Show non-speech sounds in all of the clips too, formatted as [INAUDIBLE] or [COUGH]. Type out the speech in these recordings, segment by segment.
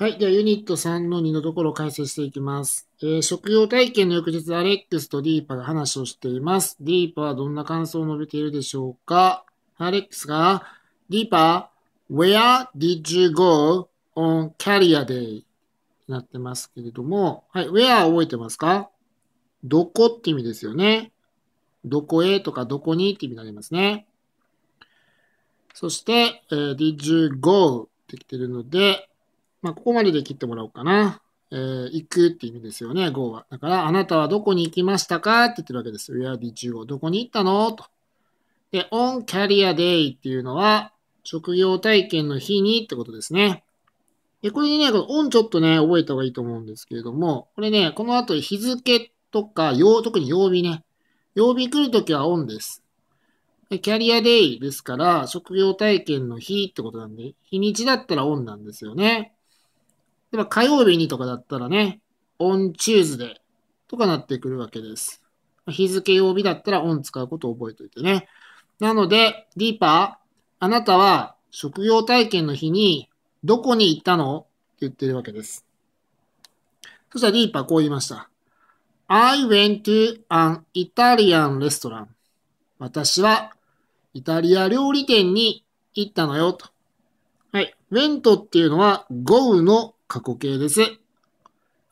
はい。では、ユニット3の2のところを解説していきます。えー、職業体験の翌日、アレックスとディーパーが話をしています。ディーパーはどんな感想を述べているでしょうかアレックスが、ディーパ、Where did you go on career day? なってますけれども、はい。Where 覚えてますかどこって意味ですよね。どこへとかどこにって意味になりますね。そして、えー、did you go ってきてるので、まあ、ここまでで切ってもらおうかな。えー、行くって意味ですよね、Go は。だから、あなたはどこに行きましたかって言ってるわけです。Where did you go? どこに行ったのと。で、on career day っていうのは、職業体験の日にってことですね。で、これね、この on ちょっとね、覚えた方がいいと思うんですけれども、これね、この後日付とか、曜、特に曜日ね。曜日来るときは on です。で、キャリアデイですから、職業体験の日ってことなんで、日にちだったらオンなんですよね。例えば火曜日にとかだったらね、オンチューズでとかなってくるわけです。日付曜日だったらオン使うことを覚えておいてね。なので、ディーパー、あなたは職業体験の日にどこに行ったのって言ってるわけです。そしたらディーパーこう言いました。I went to an Italian restaurant. 私はイタリア料理店に行ったのよと。はい。went っていうのは go の過去形です。だ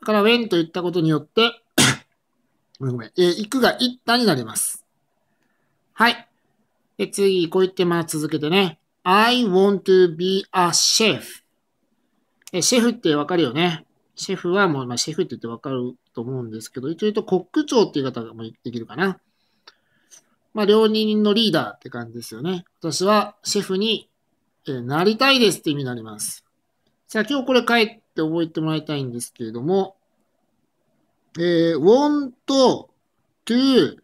から when と言ったことによって [COUGHS] ごめんごめん、えー、行くが行ったになります。はい。で、次、こう言ってまあ続けてね。I want to be a chef. え、シェフってわかるよね。シェフはもう、まあ、シェフって言ってわかると思うんですけど、一応言うとコック長っていう方ができるかな。まあ、料理人のリーダーって感じですよね。私はシェフに、えなりたいですって意味になります。さあ、今日これ帰っって覚えてもらいたいんですけれども、えー、want to、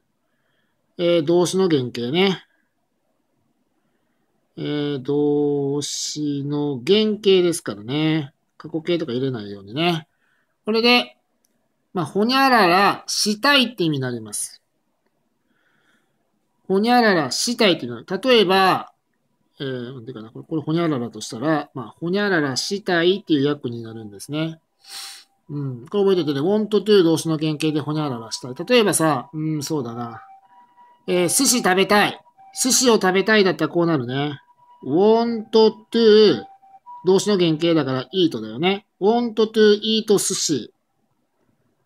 えー、動詞の原型ね。えー、動詞の原型ですからね。過去形とか入れないようにね。これで、まあ、ほにゃららしたいって意味になります。ほにゃららしたいっていうのは、例えば、えー、なんていうかな、これ、これほにゃららとしたら、まあ、ほにゃららしたいっていう訳になるんですね。うん。これ覚えててね、want to 動詞の原型でほにゃららしたい。例えばさ、うん、そうだな。えー、寿司食べたい。寿司を食べたいだったらこうなるね。want to 動詞の原型だから eat だよね。want to eat 寿司。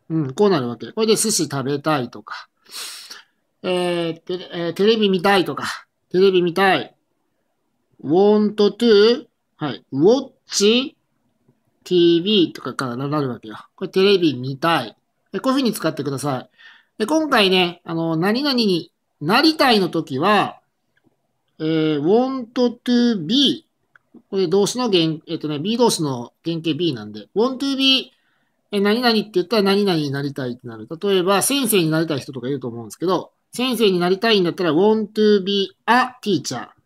うん、こうなるわけ。これで寿司食べたいとか。えー、テレビ見たいとか。テレビ見たい。want to はい、watch TV とかからなるわけよ。これテレビ見たい。こういうふうに使ってください。で今回ね、あの、何々になりたいの時は、えー、want to be これ動詞の原、えっ、とね、B 動詞の原型 B なんで、want to be え何々って言ったら何々になりたいってなる。例えば、先生になりたい人とかいると思うんですけど、先生になりたいんだったら、want to be a teacher。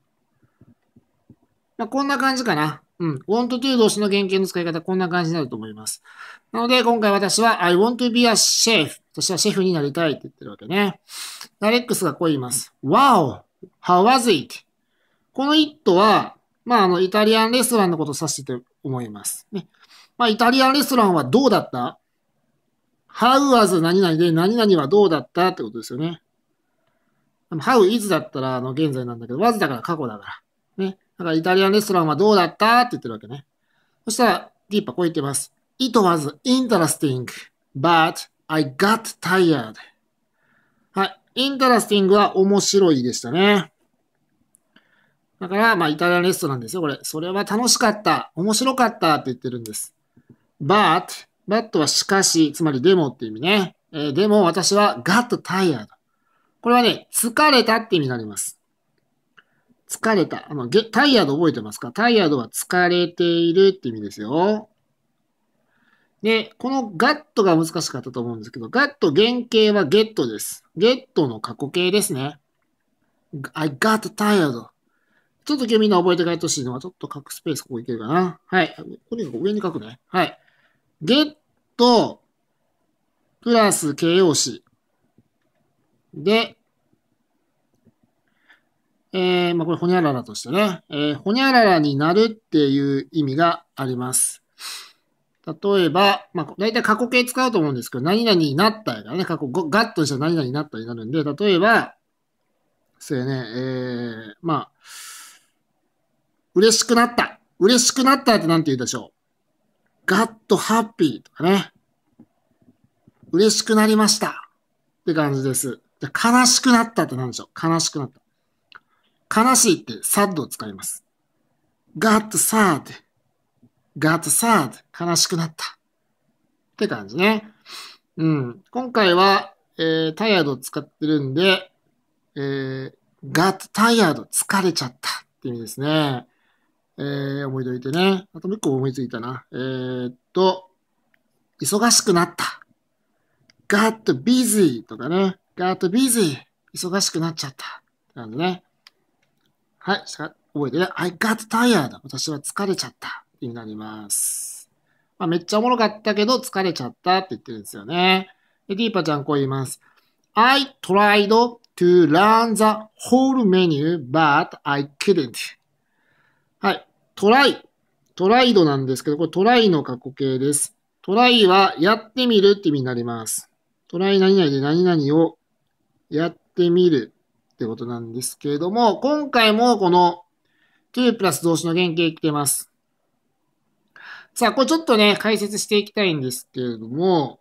まあ、こんな感じかな。うん。want to 動詞の原型の使い方、こんな感じになると思います。なので、今回私は、I want to be a chef. 私はシェフになりたいって言ってるわけね。アレックスがこう言います。Wow! How was it? この it は、まあ、あの、イタリアンレストランのことを指してて思います。ね。まあ、イタリアンレストランはどうだった ?How was 何々で何々はどうだったってことですよね。How is だったら、あの、現在なんだけど、was だから過去だから。ね。だからイタリアンレストランはどうだったって言ってるわけね。そしたら、ディーパこう言ってます。It was interesting, but I got tired. はい。インタラスティングは面白いでしたね。だから、まあ、イタリアンレストランですよ、これ。それは楽しかった。面白かったって言ってるんです。but, but はしかし、つまりでもって意味ね。えー、でも私は got tired。これはね、疲れたって意味になります。疲れた。あの、ゲ、タイヤード覚えてますかタイヤードは疲れているって意味ですよ。で、このガットが難しかったと思うんですけど、ガット原型はゲットです。ゲットの過去形ですね。I got tired. ちょっと今日みんな覚えて帰ってほしいのは、ちょっと書くスペースここいけるかな。はい。とにかく上に書くね。はい。ゲット、プラス形容詞。で、えー、まあ、これ、ほにゃららとしてね、えー、ほにゃららになるっていう意味があります。例えば、まあ、大体過去形使うと思うんですけど、何々になったやからね、過去、ガッとした何々になったになるんで、例えば、そうやね、えー、まあ、嬉しくなった。嬉しくなったって何て言うでしょう。ガッとハッピーとかね。嬉しくなりました。って感じです。で悲しくなったって何でしょう。悲しくなった。悲しいって sad を使います。got sad, got sad, 悲しくなった。って感じね。うん。今回は、えー、tired を使ってるんで、えー、got tired, 疲れちゃったって意味ですね。えー、思いといてね。あともう一個思いついたな。えー、っと、忙しくなった。got busy とかね。got busy, 忙しくなっちゃった。なんでね。はい、覚えてね。I got tired. 私は疲れちゃった。になります。まあ、めっちゃおもろかったけど疲れちゃったって言ってるんですよね。で、ディーパちゃんこう言います。I tried to learn the whole menu, but I couldn't. はい。try。tried なんですけど、これ try の過去形です。try はやってみるって意味になります。try 何々で何々をやってみる。ってことなんですけれども、今回もこの t プラス動詞の原型来てます。さあ、これちょっとね、解説していきたいんですけれども、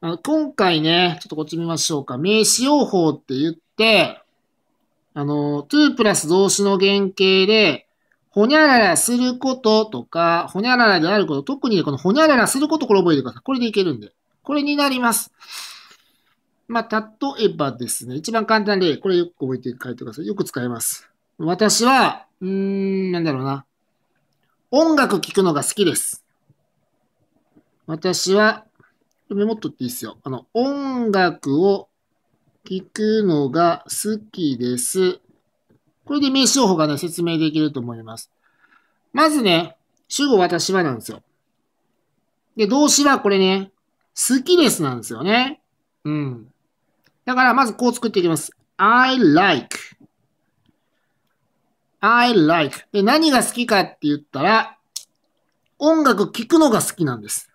あの今回ね、ちょっとこっち見ましょうか。名詞用法って言って、あの、to プラス動詞の原型で、ほにゃららすることとか、ほにゃららであること、特にこのほにゃららすることこれ覚えてください。これでいけるんで。これになります。まあ、例えばですね、一番簡単で、これよく覚えて書いてください。よく使います。私は、うーん、なんだろうな。音楽聴くのが好きです。私は、メモっとっていいですよ。あの、音楽を聴くのが好きです。これで名称法がね、説明できると思います。まずね、主語私はなんですよ。で、動詞はこれね、好きですなんですよね。うん。だからまずこう作っていきます。I like. I like. で、何が好きかって言ったら、音楽聴くのが好きなんです。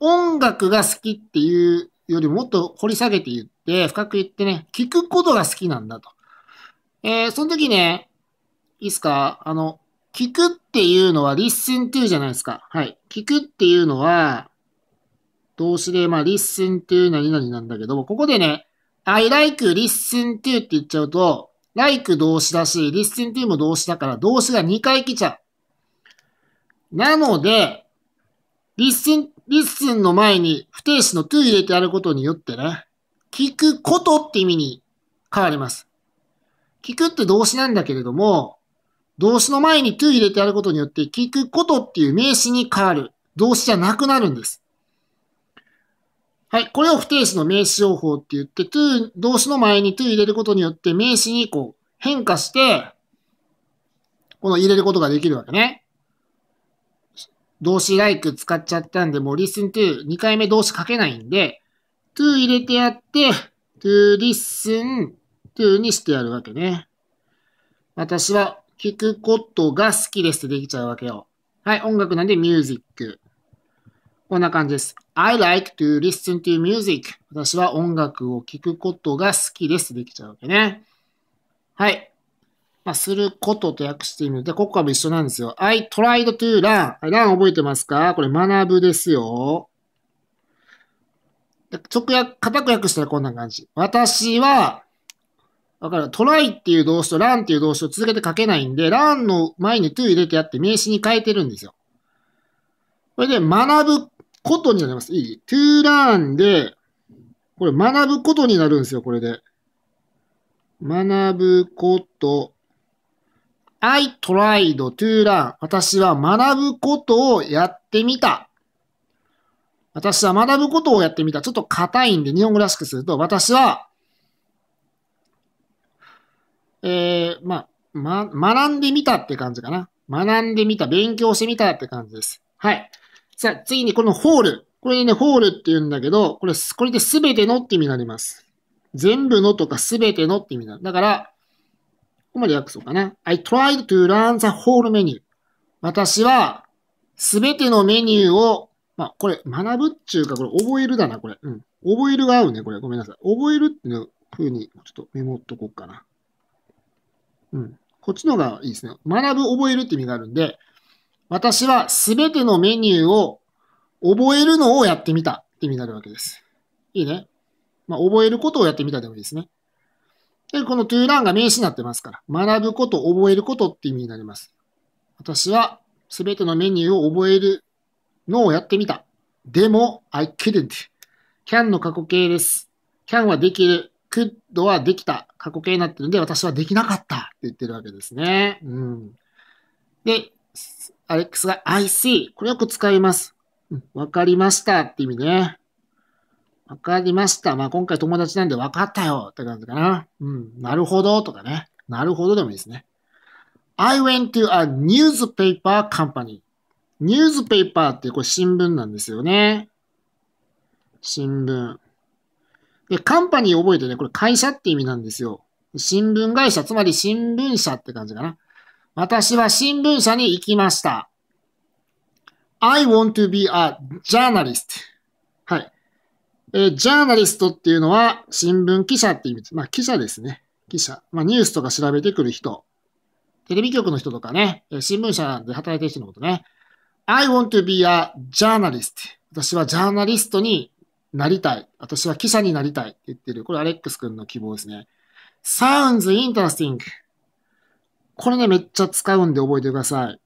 音楽が好きっていうよりもっと掘り下げて言って、深く言ってね、聞くことが好きなんだと。えー、その時ね、いいっすかあの、聞くっていうのは listen to じゃないですか。はい。聞くっていうのは、動詞で、まあ、listen to 何々なんだけども、ここでね、I like listen to って言っちゃうと、like 動詞だし、listen to も動詞だから、動詞が2回来ちゃう。なので、listen, listen の前に不定詞の to 入れてやることによってね、聞くことって意味に変わります。聞くって動詞なんだけれども、動詞の前に to 入れてやることによって、聞くことっていう名詞に変わる。動詞じゃなくなるんです。はい。これを不定詞の名詞用法って言って、to、動詞の前に to 入れることによって名詞にこう変化して、この入れることができるわけね。動詞 like 使っちゃったんで、もう listen to 2回目動詞書けないんで、to 入れてやって、to listen to にしてやるわけね。私は聞くことが好きですってできちゃうわけよ。はい。音楽なんで music。こんな感じです。I like to listen to music. 私は音楽を聴くことが好きです。できちゃうわけね。はい。まあ、することと訳してみる。で、ここはも一緒なんですよ。I tried to learn. learn 覚えてますかこれ学ぶですよ。直訳、固く訳したらこんな感じ。私は、わかる。try っていう動詞と l ラ n っていう動詞を続けて書けないんで、ランの前に to 入れてあって名詞に変えてるんですよ。これで学ぶことになります。いい ?to learn で、これ学ぶことになるんですよ、これで。学ぶこと。I tried to learn. 私は学ぶことをやってみた。私は学ぶことをやってみた。ちょっと硬いんで、日本語らしくすると、私は、えー、まあ、ま、学んでみたって感じかな。学んでみた、勉強してみたって感じです。はい。さあ、次にこのホール。これね、ホールって言うんだけど、これ、これで全てのって意味になります。全部のとか全てのって意味だ。だから、ここまで訳そうかな。I tried to learn the whole menu. 私は、全てのメニューを、まあ、これ、学ぶっていうか、これ、覚えるだな、これ。うん。覚えるが合うね、これ。ごめんなさい。覚えるっていう風に、ちょっとメモっとこうかな。うん。こっちの方がいいですね。学ぶ、覚えるって意味があるんで、私はすべてのメニューを覚えるのをやってみたって意味になるわけです。いいね。まあ、覚えることをやってみたでもいいですね。で、この to learn が名詞になってますから、学ぶこと、覚えることって意味になります。私はすべてのメニューを覚えるのをやってみた。でも、I couldn't. can の過去形です。can はできる。could はできた。過去形になってるんで、私はできなかったって言ってるわけですね。うん。で、アレックスが I see。これよく使います。わ、うん、かりましたって意味ね。わかりました。まあ、今回友達なんでわかったよって感じかな。うん。なるほどとかね。なるほどでもいいですね。I went to a newspaper company. ニュースペーパーってこれ新聞なんですよね。新聞。で、カンパニー覚えてね、これ会社って意味なんですよ。新聞会社、つまり新聞社って感じかな。私は新聞社に行きました。I want to be a journalist. はい。えー、ジャーナリストっていうのは新聞記者って意味です。まあ記者ですね。記者。まあニュースとか調べてくる人。テレビ局の人とかね、えー、新聞社で働いてる人のことね。I want to be a journalist. 私はジャーナリストになりたい。私は記者になりたいって言ってる。これアレックス君の希望ですね。Sounds interesting. これね、めっちゃ使うんで覚えてください。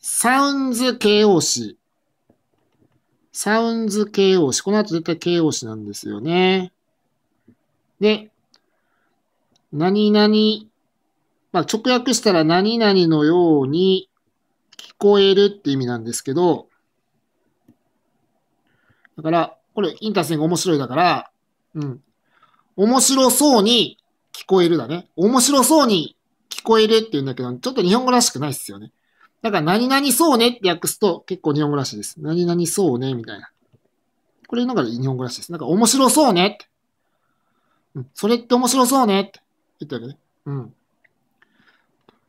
サウンズ形容詞。サウンズ形容詞。この後絶対形容詞なんですよね。で、何々、まあ、直訳したら何々のように聞こえるって意味なんですけど、だから、これインターセンが面白いだから、うん。面白そうに聞こえるだね。面白そうに聞こえるって言うんだけど、ちょっと日本語らしくないっすよね。だから、何々そうねって訳すと結構日本語らしいです。何々そうねみたいな。これのが日本語らしいです。なんか、面白そうねって。うん、それって面白そうねって言ったわけね。うん。ま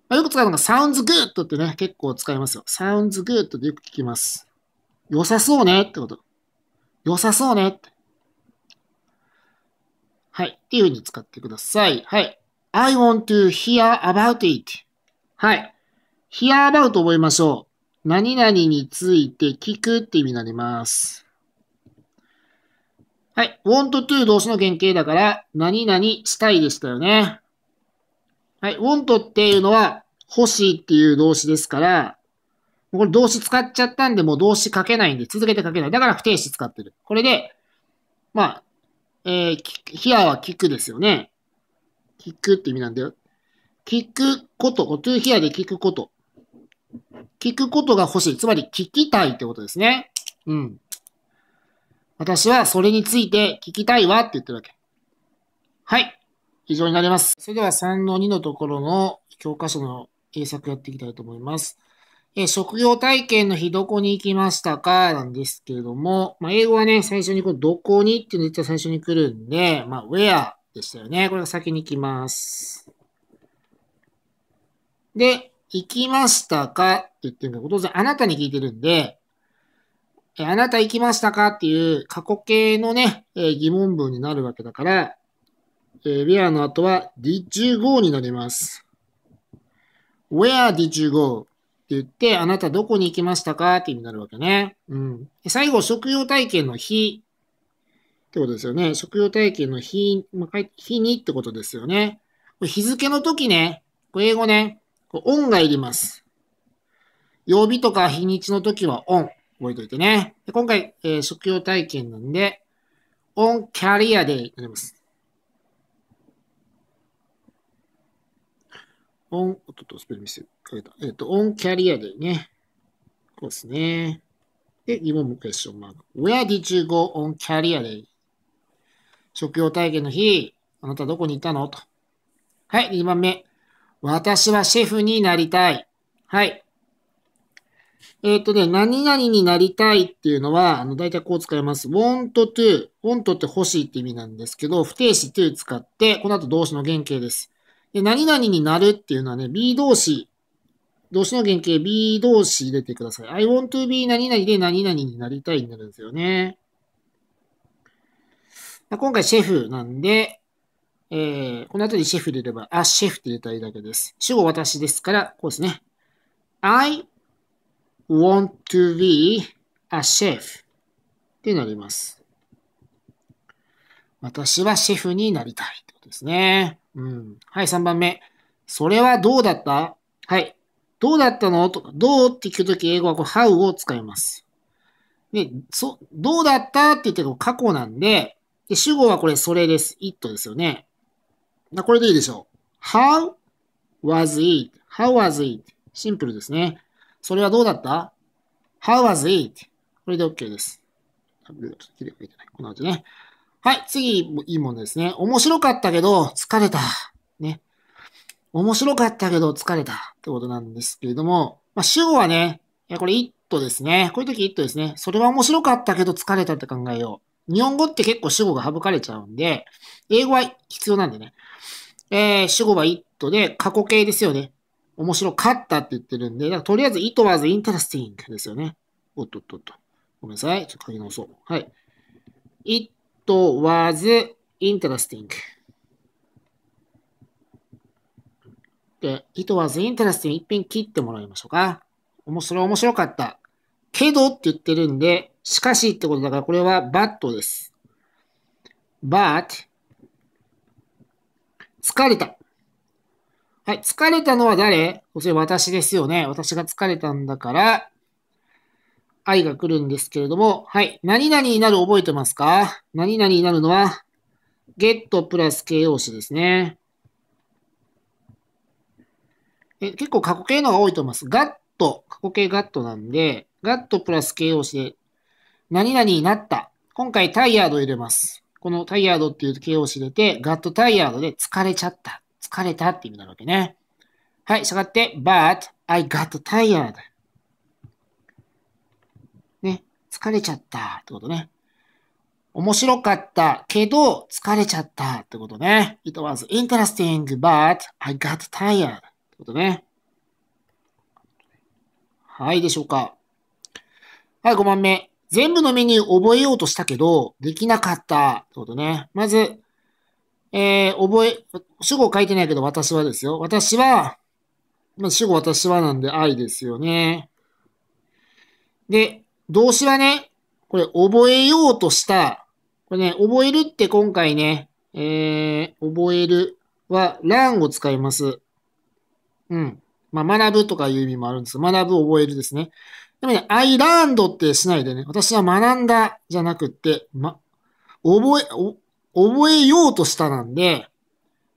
あ、よく使うのが sounds good ってね、結構使いますよ。sounds good ってよく聞きます。良さそうねってこと。良さそうねって。はい。っていうふうに使ってください。はい。I want to hear about it. はい。hear about 覚えましょう。何々について聞くって意味になります。はい。want to 動詞の原型だから、何々したいでしたよね。はい。want っていうのは、欲しいっていう動詞ですから、これ動詞使っちゃったんで、もう動詞書けないんで、続けて書けない。だから不定詞使ってる。これで、まあ、えー、ヒアは聞くですよね。聞くって意味なんだよ。聞くこと、トゥーヒアで聞くこと。聞くことが欲しい。つまり聞きたいってことですね。うん。私はそれについて聞きたいわって言ってるわけ。はい。以上になります。それでは3の2のところの教科書の英作やっていきたいと思います。え職業体験の日どこに行きましたかなんですけれども、まあ、英語はね、最初にこうどこにっていうのが最初に来るんで、まあ、where でしたよね。これが先に行きます。で、行きましたかって言ってるんだけど、当然あなたに聞いてるんで、えあなた行きましたかっていう過去形のね、えー、疑問文になるわけだから、えー、where の後は did you go になります。where did you go? って言って、あなたどこに行きましたかって意味になるわけね。うん。最後、食用体験の日ってことですよね。食用体験の日、まあ、日にってことですよね。日付の時ね、こ英語ね、こオンがいります。曜日とか日にちの時はオン。覚えておいてね。で今回、えー、食用体験なんで、オンキャリアデイになります。オン、おっとっとスペルミスかけた。えっ、ー、と、オンキャリアデイね。こうですね。で、疑問もクエスチョンマーク。Where did you go on career day? 職業体験の日、あなたどこにいたのと。はい、2番目。私はシェフになりたい。はい。えっ、ー、とね、何々になりたいっていうのは、あの、大体こう使います。want to, want って欲しいって意味なんですけど、不定詞 to 使って、この後動詞の原型です。で、何々になるっていうのはね、be 動詞。動詞の原型 be 動詞入れてください。I want to be 何々で何々になりたいになるんですよね。今回シェフなんで、えー、この後にシェフ入れれば、あ、シェフって入れたらいいだけです。主語私ですから、こうですね。I want to be a chef ってなります。私はシェフになりたいってことですね。うん。はい、3番目。それはどうだったはい。どうだったのとか、どうって聞くとき、英語はこう how を使います。で、そ、どうだったって言ってる過去なんで、で、主語はこれ、それです。it ですよね。これでいいでしょう。how was it?how was it? シンプルですね。それはどうだった ?how was it? これで OK です。この後ね。はい、次、いいもんですね。面白かったけど、疲れた。ね。面白かったけど、疲れた。ってことなんですけれども、まあ、主語はね、これ、it ですね。こういう時 it ですね。それは面白かったけど、疲れたって考えよう。日本語って結構主語が省かれちゃうんで、英語は必要なんでね。えー、主語は it で、過去形ですよね。面白かったって言ってるんで、だからとりあえず it was interesting ですよね。おっとっとっと。ごめんなさい。ちょっと書き直そう。はい。it was interesting. で、it was interesting 一遍切ってもらいましょうか。面白面白かった。けどって言ってるんで、しかしってことだから、これはバットです。but 疲れた。はい、疲れたのは誰それ私ですよね。私が疲れたんだから、愛が来るんですけれども、はい、何々になる覚えてますか何々になるのは、ゲットプラス形容詞ですね。え結構過去形のが多いと思います。ガット、過去形ガットなんで、ガットプラス形容詞で、何々になった。今回タイヤード入れます。このタイヤードっていう形容詞入れて、ガットタイヤードで疲れちゃった。疲れたって意味なわけね。はい、従って、but I got tired. ね、疲れちゃったってことね。面白かったけど疲れちゃったってことね。It was interesting, but I got tired. ってことね。はいでしょうか。はい、5番目。全部のメニュー覚えようとしたけど、できなかったってことね。まず、えー、覚え、主語書いてないけど、私はですよ。私は、まあ、主語私はなんで愛ですよね。で、動詞はね、これ覚えようとした。これね、覚えるって今回ね、えー、覚えるは、ランを使います。うん。まあ、学ぶとかいう意味もあるんです学ぶ、覚えるですね。でもね、I learned ってしないでね、私は学んだじゃなくって、ま、覚え、覚えようとしたなんで、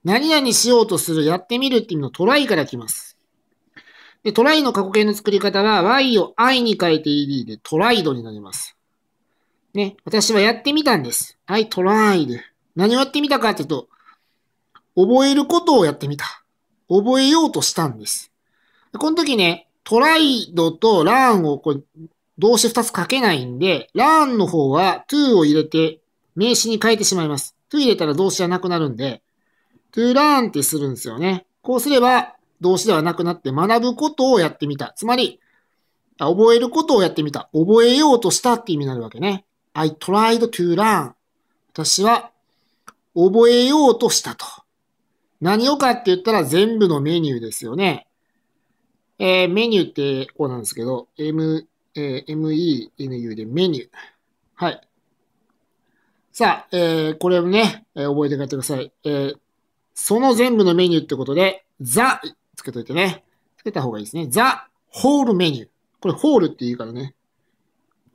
何々しようとする、やってみるっていうのトライから来ます。で、トライの過去形の作り方は、y を i に変えて ed でトライドになります。ね、私はやってみたんです。I tried. 何をやってみたかっていうと、覚えることをやってみた。覚えようとしたんです。この時ね、トライドとランをこう動詞二つ書けないんで、ランの方は to を入れて名詞に変えてしまいます。to 入れたら動詞じゃなくなるんで、to learn ってするんですよね。こうすれば動詞ではなくなって学ぶことをやってみた。つまり、覚えることをやってみた。覚えようとしたって意味になるわけね。I tried to learn. 私は覚えようとしたと。何をかって言ったら全部のメニューですよね。えー、メニューってこうなんですけど、M、えー、MENU でメニュー。はい。さあ、えー、これをね、えー、覚えて帰ってください。えー、その全部のメニューってことで、ザつけといてね。つけた方がいいですね。ザ、ホールメニュー。これ、ホールって言うからね。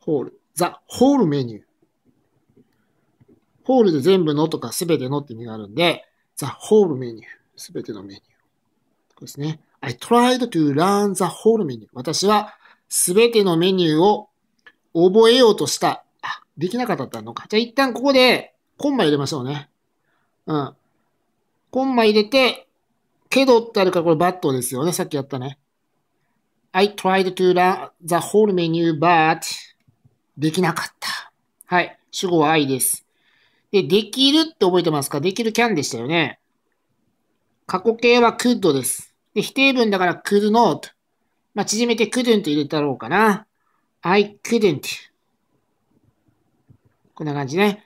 ホール。ザ、ホールメニュー。ホールで全部のとかすべてのって意味があるんで、ザ、ホールメニュー。すべてのメニュー。これですね。I tried to learn the whole menu. 私はすべてのメニューを覚えようとした。あ、できなかったのか。じゃあ一旦ここでコンマ入れましょうね。うん。コンマ入れて、けどってあるからこれバットですよね。さっきやったね。I tried to learn the whole menu, but できなかった。はい。主語は I です。で、できるって覚えてますかできる can でしたよね。過去形は could です。で、否定文だから could not。まあ、縮めて couldn't 入れたろうかな。I couldn't。こんな感じね。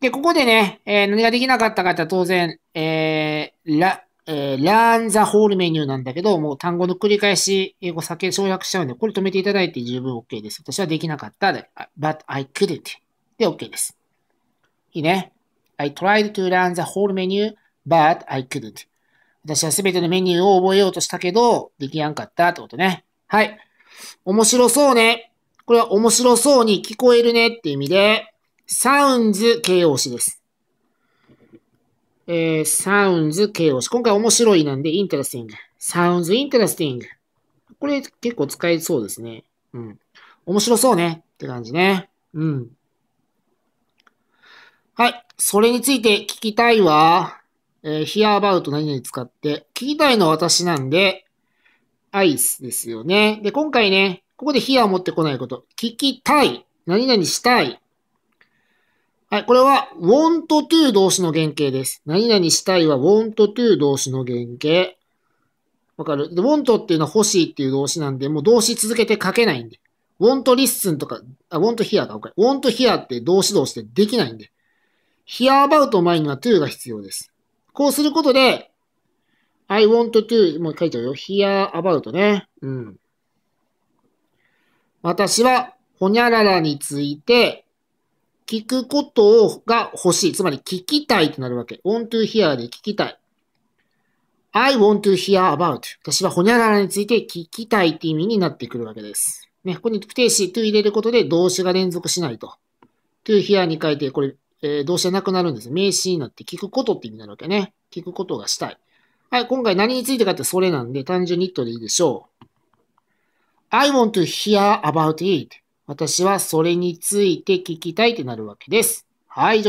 で、ここでね、えー、何ができなかったかって当然、えー、ら、えー、learn the whole menu なんだけど、もう単語の繰り返し、英語先省略しちゃうんで、これ止めていただいて十分 OK です。私はできなかったで、but I couldn't で OK です。いいね。I tried to learn the whole menu, but I couldn't. 私はすべてのメニューを覚えようとしたけど、できやんかったってことね。はい。面白そうね。これは面白そうに聞こえるねって意味で、sounds 形容詞です。えー、sounds 形容詞。今回面白いなんで interesting。sounds interesting。これ結構使えそうですね。うん。面白そうねって感じね。うん。はい。それについて聞きたいわ。えー、hear about 何々使って、聞きたいのは私なんで、アイスですよね。で、今回ね、ここで hear を持ってこないこと。聞きたい。何々したい。はい、これは want to 動詞の原型です。何々したいは want to 動詞の原型。わかる ?want っていうのは欲しいっていう動詞なんで、もう動詞続けて書けないんで。want listen とか、あ、want hear か、OK。want hear って動詞動詞でできないんで。hear about 前には to が必要です。こうすることで、I want to, もう書いちよ。hear about ね。うん。私は、ほにゃららについて、聞くことが欲しい。つまり、聞きたいってなるわけ。want to hear で聞きたい。I want to hear about. 私はほにゃららについて聞きたいって意味になってくるわけです。ね、ここに不定詞 to 入れることで動詞が連続しないと。to hear に書いて、これえー、動詞じゃなくなるんです。名詞になって聞くことって意味になるわけね。聞くことがしたい。はい、今回何についてかってそれなんで、単純に言っとでいいでしょう。I want to hear about it. 私はそれについて聞きたいってなるわけです。はい。